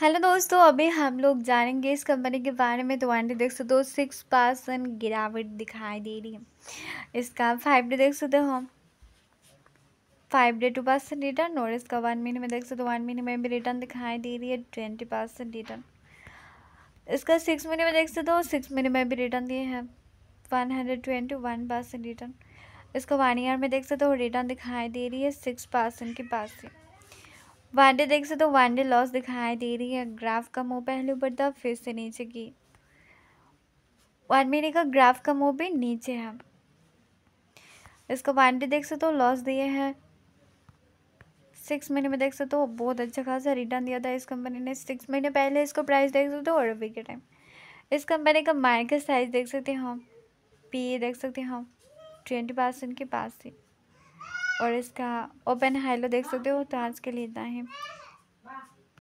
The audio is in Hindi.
हेलो दोस्तों अभी हम लोग जानेंगे इस कंपनी के बारे में तो वन डी देख सकते हो सिक्स परसेंट गिरावट दिखाई दे रही है इसका फाइव डे देख सकते हो five day two percent return और इसका वन महीने में देख सकते हो वन महीने में भी रिटर्न दिखाई दे रही है ट्वेंटी परसेंट रिटर्न इसका सिक्स महीने में देख सकते हो सिक्स महीने में भी रिटर्न दिए हैं one hundred twenty one percent return इसका वन ईयर में देख सकते हो रिटर्न दिखाई दे रही है सिक्स परसेंट के पास ही वनडे देख सकते हो तो वनडे लॉस दिखाई दे रही है ग्राफ का मूव पहले ऊपर था फिर से नीचे की वन महीने का ग्राफ का मूव भी नीचे है इसको वनडे देख सकते हो तो लॉस दिए हैं सिक्स महीने में देख सकते हो तो बहुत अच्छा खासा रिटर्न दिया था इस कंपनी ने सिक्स महीने पहले इसको प्राइस देख सकते हो और अभी के टाइम इस कंपनी का मार्केट साइज देख सकते हो हम पी e देख सकते हो हम ट्वेंटी परसेंट के पास थी और इसका ओपन हाइलो देख सकते हो तो आज के लिए इतना ही